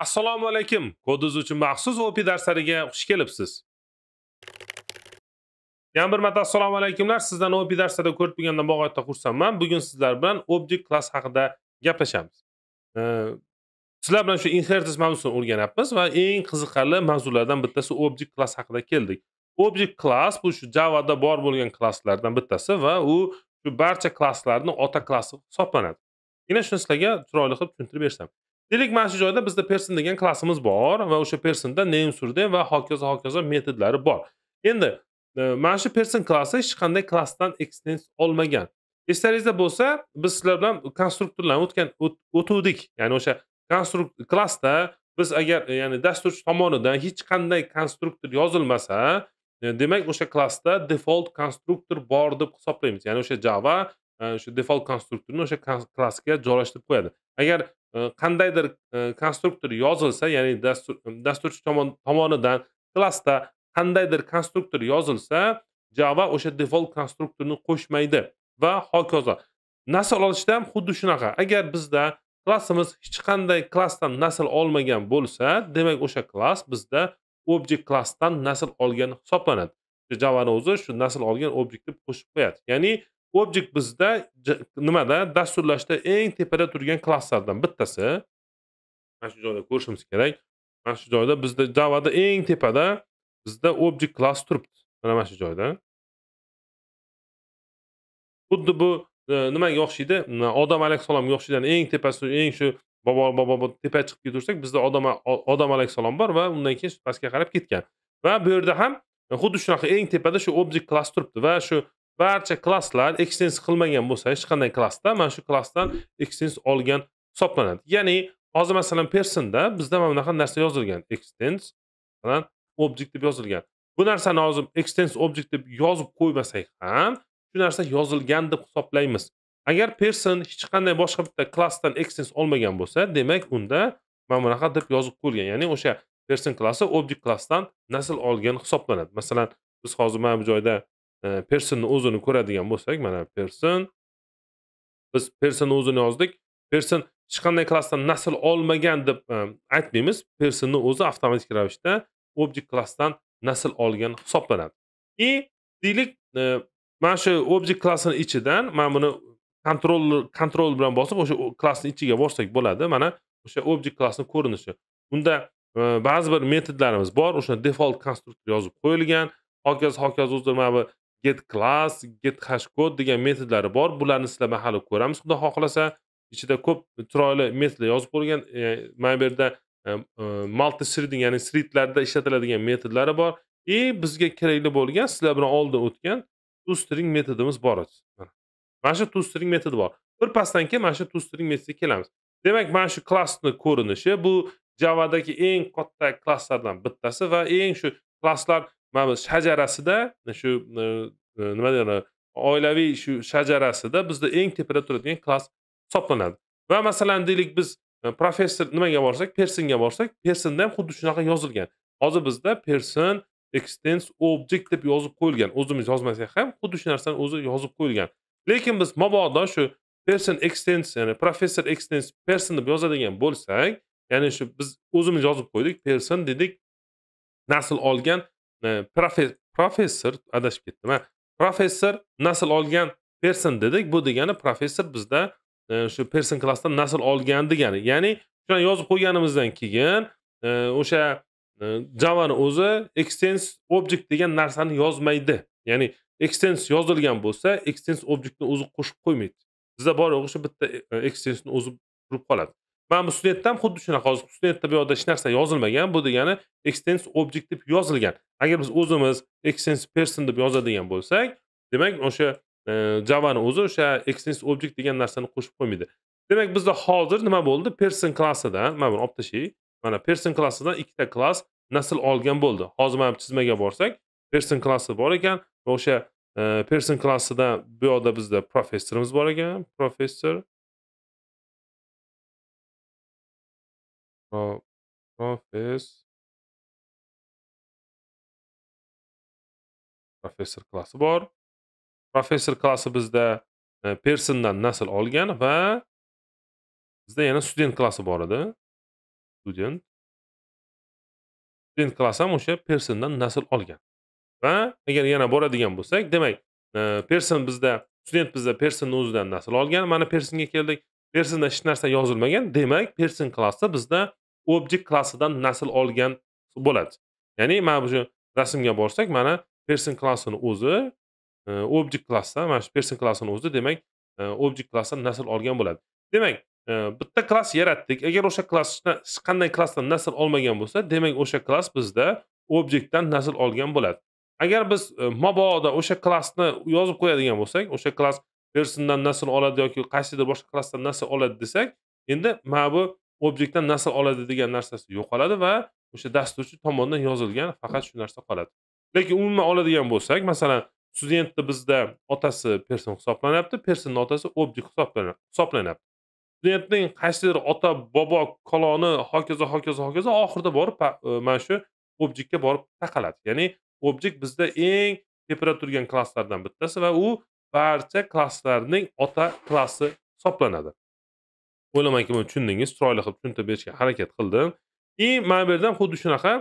assalomu alaykum kod uchun maxsus op darslariga xush kelibsiz yana bir marta assalomu alaykumlar sizlarni op darslarida ko'rib turganimdan bag'oyatda xursandman bugun sizlar bilan object class haqida gaplashamiz sizlar bilan shu inheritance mavzusini o'rganyapmiz va eng qiziqarli mavzulardan bittasi object class haqida keldik object class bu shu javada bor bo'lgan klasslardan bittasi va u shu barcha klasslarni ota klassi hisoblanadi mana shuni sizlarga chiroyli qilib tushuntirib bersam demak mana shu joyda bizda person degan klassimiz bor va o'sha personda name surname va hokazo hokazo metodlari bor endi e, mana shu person klassi hech qanday klassdan extens olmagan esingizda bo'lsa biz sizlar bilan konstruktorlarni o'tgan o'tuvdik ya'ni o'sha konstrukt klassda biz agar e, ya'ni dasturchi tomonidan hech qanday konstruktor yozilmasa e, demak o'sha klassda default konstruktor bor deb hisoblaymiz ya'ni o'sha java o'sha default konstruktorni o'sha klassga joylashtirib qo'yadi agar qandaydir konstruktor yozilsa ya'ni dastur dasturchi tomonidan klassda qandaydir konstruktor yozilsa java o'sha default konstruktorni qo'shmaydi va hokazo nasl olishda ham xuddi shunaqa agar bizda klassimiz hech qanday klassdan nasl olmagan bo'lsa demak o'sha klass bizda objekt klassdan nasl olgan hisoblanadi javani o'zi shu nasl olgan objekt deb qo'shib qo'yadi ya'ni object bizda nimada dasturlashda eng tepada turgan klasslardan bittasi mana shu joyda ko'rishimiz kerak mana shu joyda bizda javada eng tepada bizda object class turibdi mana mana shu joyda xuddi bu e, nimaga o'xshaydi odam alayhissalomga o'xshaydi eng tepasi eng shu bobo bobo tepa chiqib ketaversak bizda odam odam alayhissalom bor va undan keyin pastga qarab ketgan va bu yerda ham e, xuddi shunaqa eng tepada shu object class turibdi va shu barcha klasslar extens qilmagan bo'lsa hech qanday klassda mana shu klassdan extens olgan hisoblanadi ya'ni hozir masalan personda bizda mana bunaqa narsa yozilgan extens masalan object deb yozilgan bu narsani hozir extens object deb yozib qo'ymasak ham shu narsa yozilgan deb hisoblaymiz agar person hech qanday boshqa bitta klassdan extens olmagan bo'lsa demak unda mana bunaqa deb yozib qo'yilgan ya'ni o'sha person klassi object klassdan nasl olgan hisoblanadi masalan biz hozir mana bu joyda personni o'zini ko'radigan bo'lsak mana person biz personni o'zini yozdik person hech qanday klassdan nasl olmagan deb e, aytmaymiz personni o'zi avtomatik ravishda objekt klassdan nasl olgan hisoblanadi и deylik e, mana shu objekt klassini ichidan mana buni kontrol kontrol bilan bosib o'sha klassni ichiga borsak bo'ladi mana o'sha objekt klassni ko'rinishi unda e, ba'zi bir metodlarimiz bor o'sha default konstruktor yozib qo'yilgan hokazo hokazo o'zi mana bu get class get hashcode degan metodlari bor bularni sizlar mahalla ko'ramiz xudo xohlasa ichida ko'p chiroyli metodlar yozib bo'lgan e, mana bu yerda e, e, multi shriding ya'ni threadlarda ishlatiladigan metodlari bor и bizga kerakli bo'lgan sizlar bilan oldin o'tgan toString metodimiz bor mana shu toString metodi bor bir pastdan keyin mana shu toString metodiga kelamiz demak mana shu klassni ko'rinishi bu javadagi eng katta klasslardan bittasi va eng shu klasslar mana bu shajarasida shu e, e, nima deydi oilaviy shu shajarasida bizda eng tepada turadigan klass hisoblanadi va masalan deylik biz e, professor nimaga borsak personga borsak personda ham xuddi shunaqa yozilgan hozir bizda person extens object deb yozib qo'yilgan o'zimiz yozmasak ham xuddi shu narsani o'zi yozib qo'yilgan lekin biz mabodo shu person extens ya'ni professor extens person deb yozadigan bo'lsak ya'ni shu biz o'zimiz yozib qo'ydik person dedik nasl olgan professor adashib ketdim professor nasl olgan person dedik bu degani professor bizda shu person klassdan nasl olgan degani ya'ni shuni yozib qo'yganimizdan keyin o'sha javani o'zi extens object degan narsani yozmaydi ya'ni extens yozilgan bo'lsa extens objectni o'zi qo'shib qo'ymaydi bizda bor yo'g'i shu bitta extensni o'zi turib qoladi mana bu studentda ham xuddi shunaqa hozir studentda bu yoqda hech narsa yozilmagan bu degani extens object deb yozilgan agar biz o'zimiz extends person deb yozadigan bo'lsak demak o'sha e, javani o'zi o'sha extends object degan narsani qo'shib qo'ymaydi demak bizda hozir nima bo'ldi person klassidan mana buni olib tashlay mana person klassidan ikkita klass nasl olgan bo'ldi hozir mana chizmaga borsak person klassi bor ekan va o'sha e, person klassidan bu yoqda bizda professorimiz bor ekan professor professor professor klassi bor professor klassi bizda e, persondan nasl olgan va bizda yana student klassi bor edi student student klassi ham o'sha persondan nasl olgan va agar yana boradigan bo'lsak demak e, person bizda student bizda personni o'zidan nasl olgan mana personga keldik personda hech narsa yozilmagan demak person klassi bizda object klassidan nasl olgan bo'ladi ya'ni mana bu rasmga borsak mana person klassini o'zi e, object klassdan mana shu person klassini o'zi demak e, object klassdan nasl olgan bo'ladi demak e, bitta klass yaratdik agar o'sha klassdan qanday klassdan nasl olmagan bo'lsa demak o'sha klass bizda objectdan nasl olgan bo'ladi agar biz mabodo o'sha klassni yozib qo'yadigan bo'lsak o'sha klass persondan nasl oladi yoki qaysidir boshqa klassdan nasl oladi desak endi mana bu obyektdan nasl oladi degan narsasi yo'qoladi va o'sha dasturchi tomonidan yozilgan faqat shu narsa qoladi lekin umuman oladigan bo'lsak masalan studentni bizda otasi person hisoblanyapti personni otasi obdik hisoblanyapti studentning qaysidir ota bobo koloni hokazo hokazo hokazo oxirida borib e, mana shu objektga borib taqaladi ya'ni objekt bizda eng tepada turgan klasslardan bittasi va u barcha klasslarning ota klassi hisoblanadi o'ylamanki buni tushundingiz chiroyli qilib tushuntirib berishga harakat qildim и mana bu yerda ham xuddi shunaqa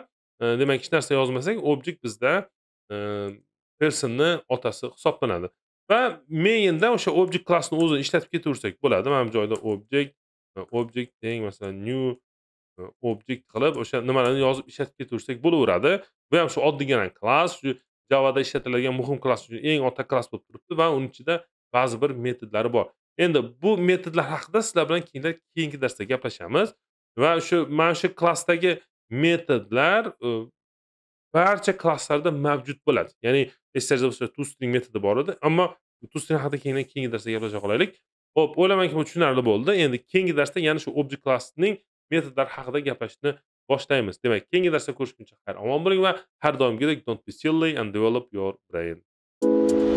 demak, hech narsa yozmasak, object bizda personni otasi hisoblanadi. Va mainda o'sha object klassini o'zini ishlatib ketaversak bo'ladi. Mana bu joyda object, object teng masalan new object qilib o'sha nimalarni yozib ishlatib ketaversak bo'laveradi. Bu ham shu oddiygina klass, shu Java'da ishlatiladigan muhim klass uchun eng ota klass bo'lib turibdi va uning ichida ba'zi bir metodlari bor. Endi bu metodlar haqida sizlar bilan keyinroq keyingi darsda gaplashamiz va shu mana shu klassdagi metodlar barcha klasslarda mavjud bo'ladi ya'ni esingizda bo'lsa toostring metodi bor edi ammo toostring haqida keyinroq keyingi darsda gaplasha qolaylik ho'p o'ylamanki bu tushunarli bo'ldi endi keyingi darsda yana shu object klassning metodlari haqida gaplashishni boshlaymiz demak keyingi darsda ko'rishguncha xayr omon bo'ling va har doimgidek don't be silly and develop your brain